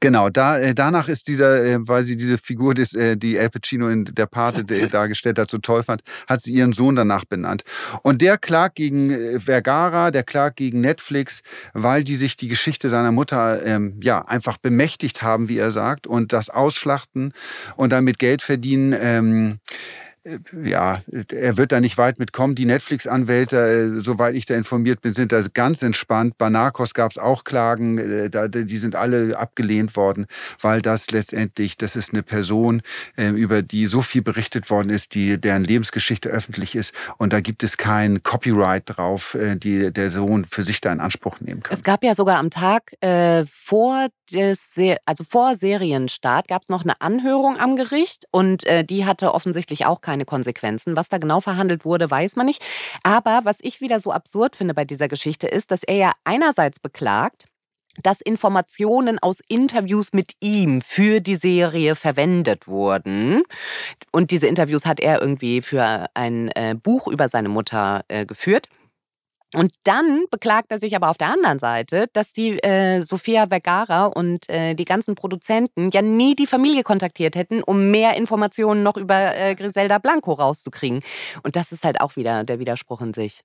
Genau, da, äh, danach ist dieser, äh, weil sie diese Figur, des, äh, die Al Pacino in der Pate dargestellt hat, so toll fand, hat sie ihren Sohn danach benannt. Und der klagt gegen Vergara, der klagt gegen Netflix, weil die sich die Geschichte seiner Mutter ähm, ja einfach bemächtigt haben, wie er sagt, und das ausschlachten und damit Geld verdienen. Ähm, äh, ja, er wird da nicht weit mitkommen. Die Netflix-Anwälte, äh, soweit ich da informiert bin, sind da ganz entspannt. Bei Narcos gab es auch Klagen, äh, die sind alle abgelehnt worden, weil das letztendlich, das ist eine Person, über die so viel berichtet worden ist, die, deren Lebensgeschichte öffentlich ist und da gibt es kein Copyright drauf, die der Sohn für sich da in Anspruch nehmen kann. Es gab ja sogar am Tag äh, vor des, also vor Serienstart gab es noch eine Anhörung am Gericht und äh, die hatte offensichtlich auch keinen keine Konsequenzen. Was da genau verhandelt wurde, weiß man nicht. Aber was ich wieder so absurd finde bei dieser Geschichte ist, dass er ja einerseits beklagt, dass Informationen aus Interviews mit ihm für die Serie verwendet wurden. Und diese Interviews hat er irgendwie für ein äh, Buch über seine Mutter äh, geführt. Und dann beklagt er sich aber auf der anderen Seite, dass die äh, Sofia Vergara und äh, die ganzen Produzenten ja nie die Familie kontaktiert hätten, um mehr Informationen noch über äh, Griselda Blanco rauszukriegen. Und das ist halt auch wieder der Widerspruch in sich.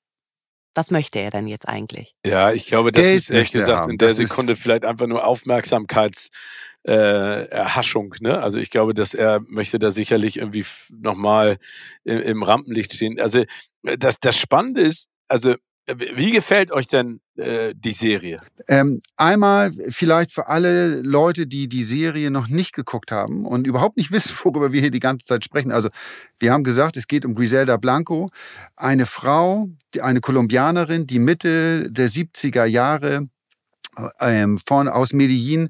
Was möchte er denn jetzt eigentlich? Ja, ich glaube, das Geld ist ehrlich gesagt in der Sekunde vielleicht einfach nur Aufmerksamkeitserhaschung. äh, Ne? Also ich glaube, dass er möchte da sicherlich irgendwie nochmal im, im Rampenlicht stehen. Also äh, das, das Spannende ist, also wie gefällt euch denn äh, die Serie? Ähm, einmal vielleicht für alle Leute, die die Serie noch nicht geguckt haben und überhaupt nicht wissen, worüber wir hier die ganze Zeit sprechen. Also wir haben gesagt, es geht um Griselda Blanco, eine Frau, eine Kolumbianerin, die Mitte der 70er Jahre ähm, von, aus Medellin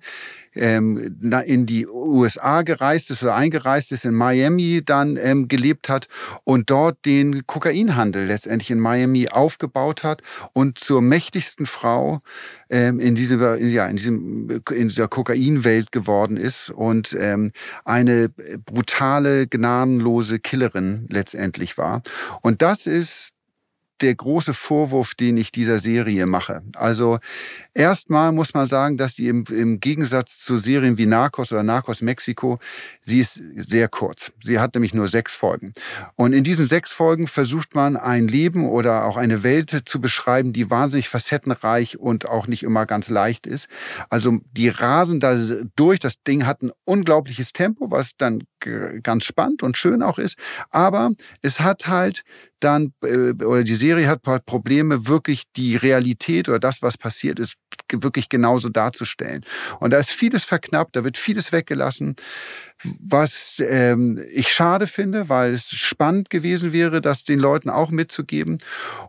ähm, in die USA gereist ist oder eingereist ist, in Miami dann ähm, gelebt hat und dort den Kokainhandel letztendlich in Miami aufgebaut hat und zur mächtigsten Frau ähm, in, diese, ja, in, diesem, in dieser Kokainwelt geworden ist und ähm, eine brutale, gnadenlose Killerin letztendlich war. Und das ist der große Vorwurf, den ich dieser Serie mache. Also erstmal muss man sagen, dass sie im, im Gegensatz zu Serien wie Narcos oder Narcos Mexiko, sie ist sehr kurz. Sie hat nämlich nur sechs Folgen. Und in diesen sechs Folgen versucht man ein Leben oder auch eine Welt zu beschreiben, die wahnsinnig facettenreich und auch nicht immer ganz leicht ist. Also die rasen da durch. Das Ding hat ein unglaubliches Tempo, was dann äh, ganz spannend und schön auch ist. Aber es hat halt dann, äh, oder die Serie hat Probleme, wirklich die Realität oder das, was passiert ist, wirklich genauso darzustellen. Und da ist vieles verknappt, da wird vieles weggelassen, was ähm, ich schade finde, weil es spannend gewesen wäre, das den Leuten auch mitzugeben.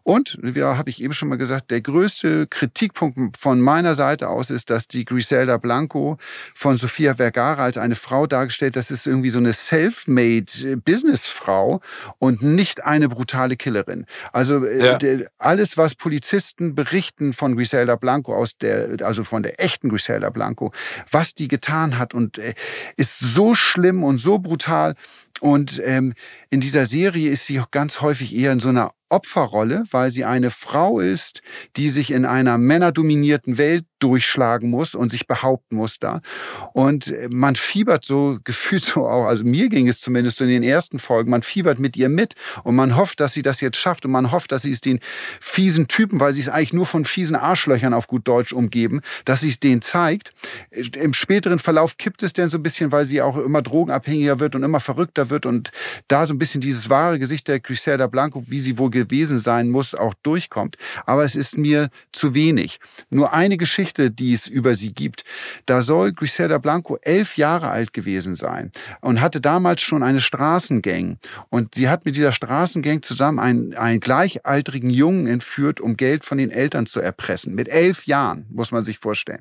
Und, wie habe ich eben schon mal gesagt, der größte Kritikpunkt von meiner Seite aus ist, dass die Griselda Blanco von Sofia Vergara als eine Frau dargestellt, das ist irgendwie so eine self-made äh, Businessfrau und nicht eine brutale Killerin. Also äh, ja. alles, was Polizisten berichten von Griselda Blanco, aus der, also von der echten Griselda Blanco, was die getan hat und äh, ist so schlimm und so brutal, und ähm, in dieser Serie ist sie auch ganz häufig eher in so einer Opferrolle, weil sie eine Frau ist, die sich in einer männerdominierten Welt durchschlagen muss und sich behaupten muss da. Und äh, man fiebert so gefühlt so auch, also mir ging es zumindest so in den ersten Folgen, man fiebert mit ihr mit und man hofft, dass sie das jetzt schafft und man hofft, dass sie es den fiesen Typen, weil sie es eigentlich nur von fiesen Arschlöchern auf gut Deutsch umgeben, dass sie es denen zeigt. Im späteren Verlauf kippt es denn so ein bisschen, weil sie auch immer drogenabhängiger wird und immer verrückter wird wird und da so ein bisschen dieses wahre Gesicht der Griselda Blanco, wie sie wohl gewesen sein muss, auch durchkommt. Aber es ist mir zu wenig. Nur eine Geschichte, die es über sie gibt. Da soll Griselda Blanco elf Jahre alt gewesen sein und hatte damals schon eine Straßengang. Und sie hat mit dieser Straßengang zusammen einen, einen gleichaltrigen Jungen entführt, um Geld von den Eltern zu erpressen. Mit elf Jahren, muss man sich vorstellen.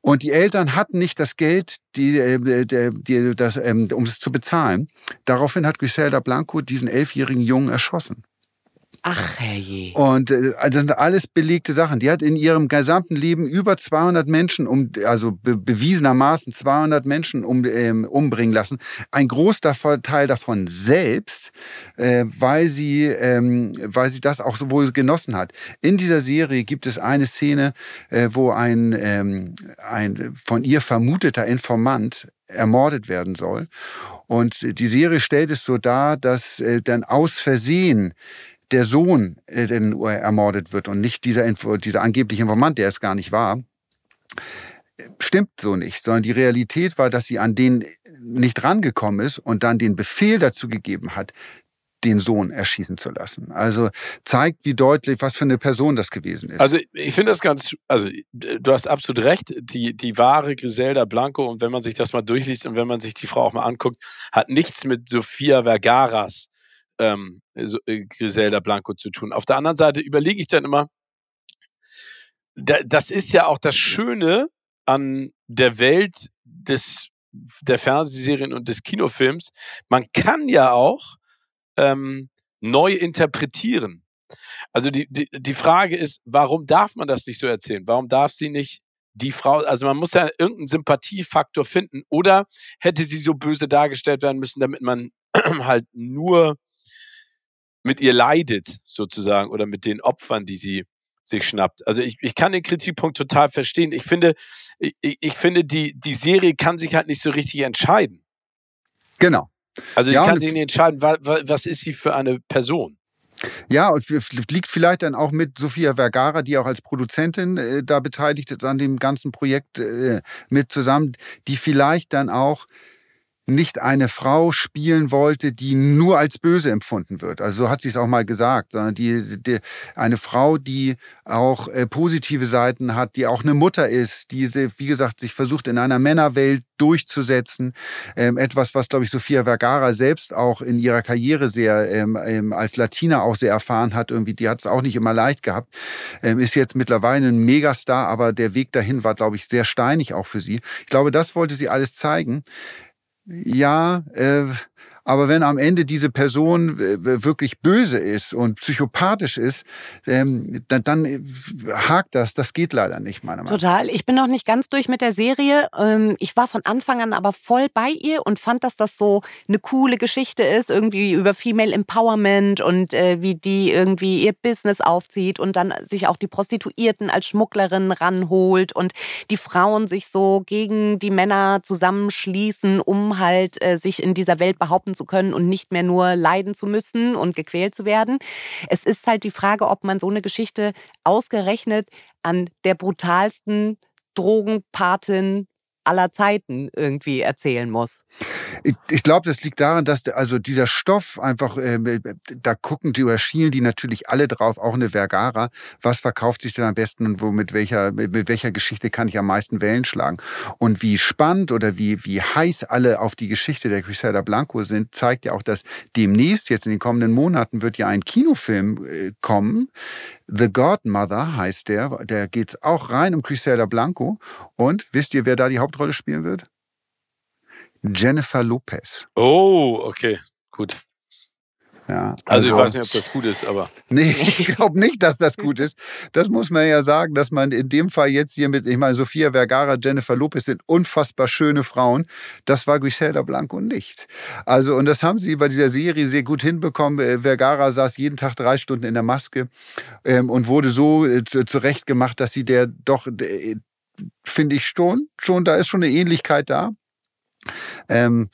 Und die Eltern hatten nicht das Geld, die, ähm, äh, die, die das, ähm, um es zu bezahlen. Daraufhin hat Griselda Blanco diesen elfjährigen Jungen erschossen. Ach, herrje. Und äh, also das sind alles belegte Sachen. Die hat in ihrem gesamten Leben über 200 Menschen, um, also be bewiesenermaßen 200 Menschen um, ähm, umbringen lassen. Ein großer Teil davon selbst, äh, weil, sie, ähm, weil sie das auch sowohl genossen hat. In dieser Serie gibt es eine Szene, äh, wo ein, ähm, ein von ihr vermuteter Informant ermordet werden soll. Und die Serie stellt es so dar, dass äh, dann aus Versehen der Sohn äh, äh, ermordet wird und nicht dieser, dieser angebliche Informant, der es gar nicht war, stimmt so nicht, sondern die Realität war, dass sie an den äh, nicht rangekommen ist und dann den Befehl dazu gegeben hat, den Sohn erschießen zu lassen. Also zeigt, wie deutlich, was für eine Person das gewesen ist. Also ich finde das ganz, also du hast absolut recht, die, die wahre Griselda Blanco und wenn man sich das mal durchliest und wenn man sich die Frau auch mal anguckt, hat nichts mit Sofia Vergaras ähm, äh, Griselda Blanco zu tun. Auf der anderen Seite überlege ich dann immer, da, das ist ja auch das Schöne an der Welt des, der Fernsehserien und des Kinofilms. Man kann ja auch ähm, neu interpretieren. Also die, die, die Frage ist, warum darf man das nicht so erzählen? Warum darf sie nicht die Frau, also man muss ja irgendeinen Sympathiefaktor finden oder hätte sie so böse dargestellt werden müssen, damit man halt nur mit ihr leidet, sozusagen, oder mit den Opfern, die sie sich schnappt. Also ich, ich kann den Kritikpunkt total verstehen. Ich finde, ich, ich finde, die, die Serie kann sich halt nicht so richtig entscheiden. Genau. Also ich ja, kann sich nicht entscheiden, was, was ist sie für eine Person? Ja, und liegt vielleicht dann auch mit Sophia Vergara, die auch als Produzentin äh, da beteiligt ist an dem ganzen Projekt äh, mit zusammen, die vielleicht dann auch nicht eine Frau spielen wollte, die nur als böse empfunden wird. Also so hat sie es auch mal gesagt, sondern die, die, eine Frau, die auch äh, positive Seiten hat, die auch eine Mutter ist, die, sie, wie gesagt, sich versucht in einer Männerwelt durchzusetzen. Ähm, etwas, was, glaube ich, Sofia Vergara selbst auch in ihrer Karriere sehr ähm, ähm als Latina auch sehr erfahren hat. Irgendwie, die hat es auch nicht immer leicht gehabt. Ähm, ist jetzt mittlerweile ein Megastar, aber der Weg dahin war, glaube ich, sehr steinig auch für sie. Ich glaube, das wollte sie alles zeigen. Ja, äh, aber wenn am Ende diese Person äh, wirklich böse ist und psychopathisch ist, ähm, dann, dann äh, hakt das. Das geht leider nicht, meiner Meinung nach. Total. Ich bin noch nicht ganz durch mit der Serie. Ähm, ich war von Anfang an aber voll bei ihr und fand, dass das so eine coole Geschichte ist, irgendwie über Female Empowerment und äh, wie die irgendwie ihr Business aufzieht und dann sich auch die Prostituierten als Schmugglerinnen ranholt und die Frauen sich so gegen die Männer zusammenschließen, um halt sich in dieser Welt behaupten zu können und nicht mehr nur leiden zu müssen und gequält zu werden. Es ist halt die Frage, ob man so eine Geschichte ausgerechnet an der brutalsten Drogenpatin aller Zeiten irgendwie erzählen muss. Ich, ich glaube, das liegt daran, dass also dieser Stoff einfach, ähm, äh, da gucken die oder schielen die natürlich alle drauf, auch eine Vergara, was verkauft sich denn am besten und wo, mit, welcher, mit, mit welcher Geschichte kann ich am meisten Wellen schlagen. Und wie spannend oder wie, wie heiß alle auf die Geschichte der Crusader Blanco sind, zeigt ja auch, dass demnächst, jetzt in den kommenden Monaten, wird ja ein Kinofilm äh, kommen. The Godmother heißt der. Da geht es auch rein um Crusader Blanco. Und wisst ihr, wer da die Hauptrolle Hauptrolle spielen wird? Jennifer Lopez. Oh, okay, gut. Ja, also, also, ich weiß nicht, ob das gut ist, aber. Nee, ich glaube nicht, dass das gut ist. Das muss man ja sagen, dass man in dem Fall jetzt hier mit, ich meine, Sophia Vergara, Jennifer Lopez sind unfassbar schöne Frauen. Das war Griselda Blanco nicht. Also, und das haben sie bei dieser Serie sehr gut hinbekommen. Äh, Vergara saß jeden Tag drei Stunden in der Maske ähm, und wurde so äh, zurechtgemacht, dass sie der doch äh, finde ich schon, schon, da ist schon eine Ähnlichkeit da. Ähm,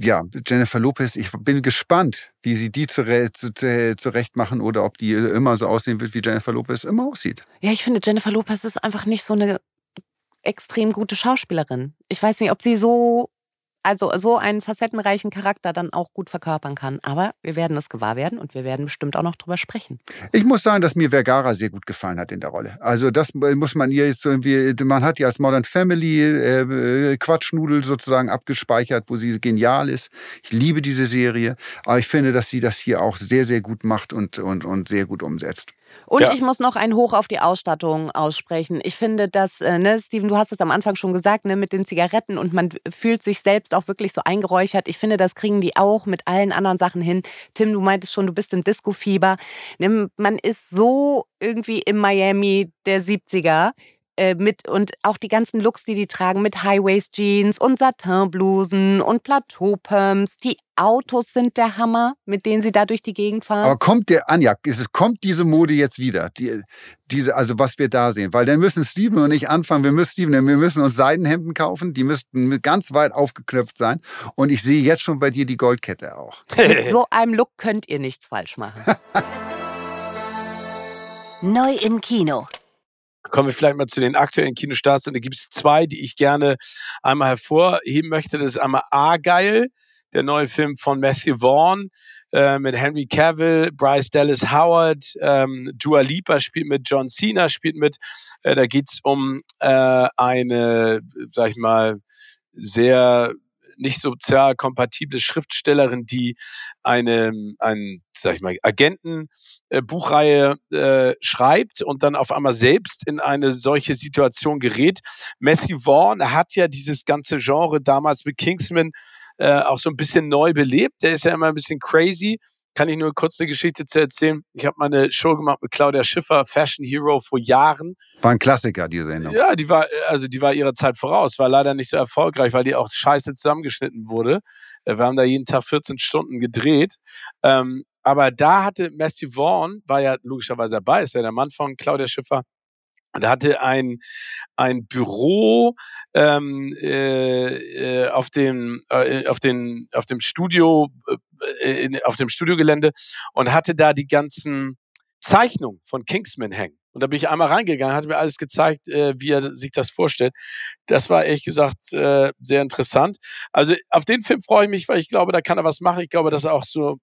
ja, Jennifer Lopez, ich bin gespannt, wie sie die zure zurecht machen oder ob die immer so aussehen wird, wie Jennifer Lopez immer aussieht. Ja, ich finde, Jennifer Lopez ist einfach nicht so eine extrem gute Schauspielerin. Ich weiß nicht, ob sie so also so einen facettenreichen Charakter dann auch gut verkörpern kann. Aber wir werden es gewahr werden und wir werden bestimmt auch noch drüber sprechen. Ich muss sagen, dass mir Vergara sehr gut gefallen hat in der Rolle. Also das muss man ihr jetzt irgendwie, man hat ja als Modern Family äh, äh, Quatschnudel sozusagen abgespeichert, wo sie genial ist. Ich liebe diese Serie, aber ich finde, dass sie das hier auch sehr, sehr gut macht und, und, und sehr gut umsetzt. Und ja. ich muss noch ein Hoch auf die Ausstattung aussprechen. Ich finde, dass, äh, ne, Steven, du hast es am Anfang schon gesagt, ne, mit den Zigaretten und man fühlt sich selbst auch wirklich so eingeräuchert. Ich finde, das kriegen die auch mit allen anderen Sachen hin. Tim, du meintest schon, du bist im Disco-Fieber. Ne, man ist so irgendwie im Miami der 70er. Äh, mit und auch die ganzen Looks, die die tragen mit high jeans und Satinblusen und Plateau-Pumps. Die Autos sind der Hammer, mit denen sie da durch die Gegend fahren. Aber kommt der, Anja, es, kommt diese Mode jetzt wieder? Die, diese, also was wir da sehen. Weil dann müssen Steven und ich anfangen. Wir müssen, Steven, wir müssen uns Seidenhemden kaufen. Die müssten ganz weit aufgeknöpft sein. Und ich sehe jetzt schon bei dir die Goldkette auch. mit so einem Look könnt ihr nichts falsch machen. Neu im Kino. Kommen wir vielleicht mal zu den aktuellen Kinostarts. Und da gibt es zwei, die ich gerne einmal hervorheben möchte. Das ist einmal Argyle, der neue Film von Matthew Vaughn äh, mit Henry Cavill, Bryce Dallas Howard, ähm, Dua Lipa spielt mit, John Cena spielt mit. Äh, da geht es um äh, eine, sag ich mal, sehr nicht sozial kompatible Schriftstellerin, die eine, ein, sag ich mal, agenten äh, schreibt und dann auf einmal selbst in eine solche Situation gerät. Matthew Vaughn hat ja dieses ganze Genre damals mit Kingsman äh, auch so ein bisschen neu belebt. Der ist ja immer ein bisschen crazy kann ich nur kurz eine Geschichte zu erzählen. Ich habe mal eine Show gemacht mit Claudia Schiffer, Fashion Hero vor Jahren. War ein Klassiker, die Sendung. Ja, die war, äh, also die war ihrer Zeit voraus, war leider nicht so erfolgreich, weil die auch scheiße zusammengeschnitten wurde. Äh, wir haben da jeden Tag 14 Stunden gedreht. Ähm, aber da hatte Matthew Vaughn, war ja logischerweise dabei, ist ja der Mann von Claudia Schiffer, da hatte ein, ein Büro ähm, äh, äh, auf, dem, äh, auf, den, auf dem Studio, äh, äh, in, auf dem Studiogelände und hatte da die ganzen Zeichnungen von Kingsman hängen. Und da bin ich einmal reingegangen, hatte mir alles gezeigt, äh, wie er sich das vorstellt. Das war ehrlich gesagt äh, sehr interessant. Also auf den Film freue ich mich, weil ich glaube, da kann er was machen. Ich glaube, dass er auch so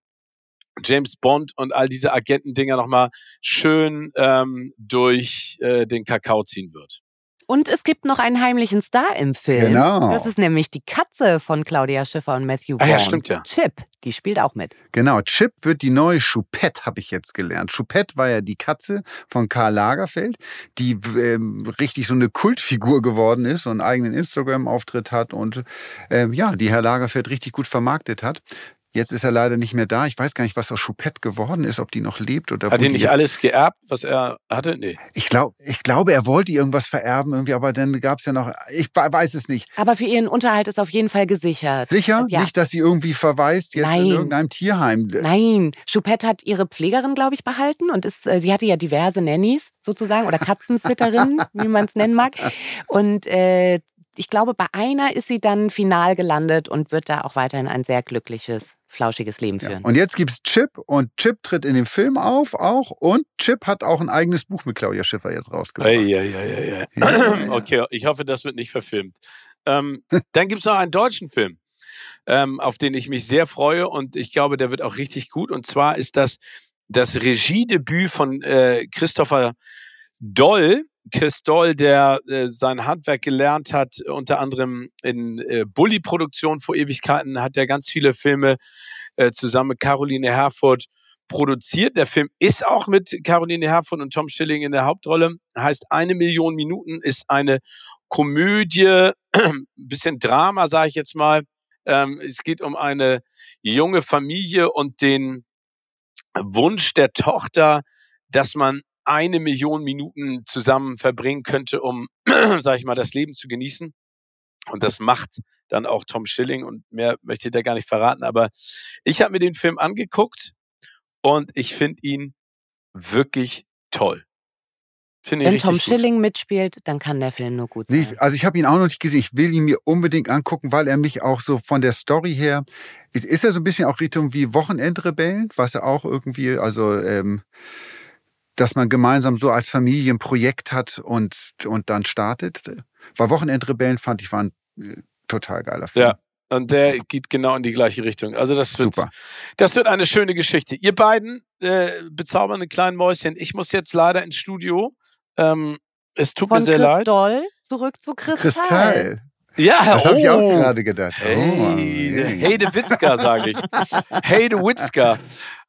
James Bond und all diese Agentendinger nochmal schön ähm, durch äh, den Kakao ziehen wird. Und es gibt noch einen heimlichen Star im Film. Genau. Das ist nämlich die Katze von Claudia Schiffer und Matthew Vaughn. Ah, ja, stimmt ja. Chip, die spielt auch mit. Genau, Chip wird die neue Choupette, habe ich jetzt gelernt. Choupette war ja die Katze von Karl Lagerfeld, die ähm, richtig so eine Kultfigur geworden ist und einen eigenen Instagram-Auftritt hat und ähm, ja, die Herr Lagerfeld richtig gut vermarktet hat. Jetzt ist er leider nicht mehr da. Ich weiß gar nicht, was aus Choupette geworden ist, ob die noch lebt oder. Hat er nicht alles geerbt, was er hatte? Nee. Ich, glaube, ich glaube, er wollte irgendwas vererben irgendwie, aber dann gab es ja noch. Ich weiß es nicht. Aber für ihren Unterhalt ist auf jeden Fall gesichert. Sicher? Ja. Nicht, dass sie irgendwie verweist jetzt Nein. in irgendeinem Tierheim. Nein. Choupette hat ihre Pflegerin, glaube ich, behalten und ist, äh, sie hatte ja diverse Nannies sozusagen oder Katzensitterinnen, wie man es nennen mag. Und äh, ich glaube, bei einer ist sie dann final gelandet und wird da auch weiterhin ein sehr glückliches, flauschiges Leben führen. Ja. Und jetzt gibt es Chip und Chip tritt in dem Film auf auch und Chip hat auch ein eigenes Buch mit Claudia Schiffer jetzt rausgebracht. Ei, ei, ei, okay, ich hoffe, das wird nicht verfilmt. Ähm, dann gibt es noch einen deutschen Film, ähm, auf den ich mich sehr freue und ich glaube, der wird auch richtig gut. Und zwar ist das das Regiedebüt von äh, Christopher Doll Kestoll, der äh, sein Handwerk gelernt hat, unter anderem in äh, Bully-Produktion vor Ewigkeiten, hat er ja ganz viele Filme äh, zusammen mit Caroline Herford produziert. Der Film ist auch mit Caroline Herford und Tom Schilling in der Hauptrolle. Heißt, eine Million Minuten ist eine Komödie, ein bisschen Drama, sage ich jetzt mal. Ähm, es geht um eine junge Familie und den Wunsch der Tochter, dass man eine Million Minuten zusammen verbringen könnte, um, sage ich mal, das Leben zu genießen. Und das macht dann auch Tom Schilling und mehr möchte ich da gar nicht verraten. Aber ich habe mir den Film angeguckt und ich finde ihn wirklich toll. Wenn Tom Schilling mitspielt, dann kann der Film nur gut sein. also ich habe ihn auch noch nicht gesehen. Ich will ihn mir unbedingt angucken, weil er mich auch so von der Story her ist, ist er so ein bisschen auch Richtung wie Wochenendrebellen, was er auch irgendwie, also ähm, dass man gemeinsam so als Familie ein Projekt hat und, und dann startet. War Wochenendrebellen, fand ich, war ein äh, total geiler Film. Ja. Und der geht genau in die gleiche Richtung. Also das wird, Super. das wird eine schöne Geschichte. Ihr beiden äh, bezaubernde kleinen Mäuschen. Ich muss jetzt leider ins Studio. Ähm, es tut Von mir sehr Christol leid. zurück zu Kristall. Kristall. Ja, das habe oh. ich auch oh. gerade gedacht. Oh, hey, hey. de Witzka, sage ich. hey de Witzka.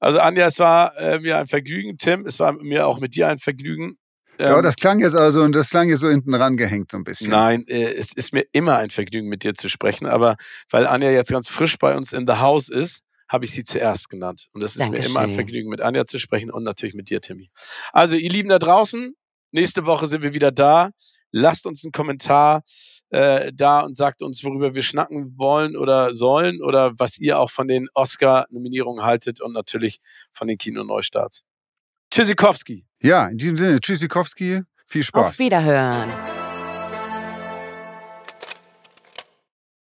Also Anja, es war äh, mir ein Vergnügen, Tim. Es war mir auch mit dir ein Vergnügen. Ähm, ja, das klang jetzt also und das klang jetzt so hinten rangehängt so ein bisschen. Nein, äh, es ist mir immer ein Vergnügen, mit dir zu sprechen. Aber weil Anja jetzt ganz frisch bei uns in the house ist, habe ich sie zuerst genannt. Und es ist Dankeschön. mir immer ein Vergnügen, mit Anja zu sprechen und natürlich mit dir, Timmy. Also, ihr Lieben da draußen, nächste Woche sind wir wieder da. Lasst uns einen Kommentar äh, da und sagt uns, worüber wir schnacken wollen oder sollen oder was ihr auch von den Oscar-Nominierungen haltet und natürlich von den Kinoneustarts. Tschüssikowski. Ja, in diesem Sinne, Tschüssikowski. Viel Spaß. Auf Wiederhören.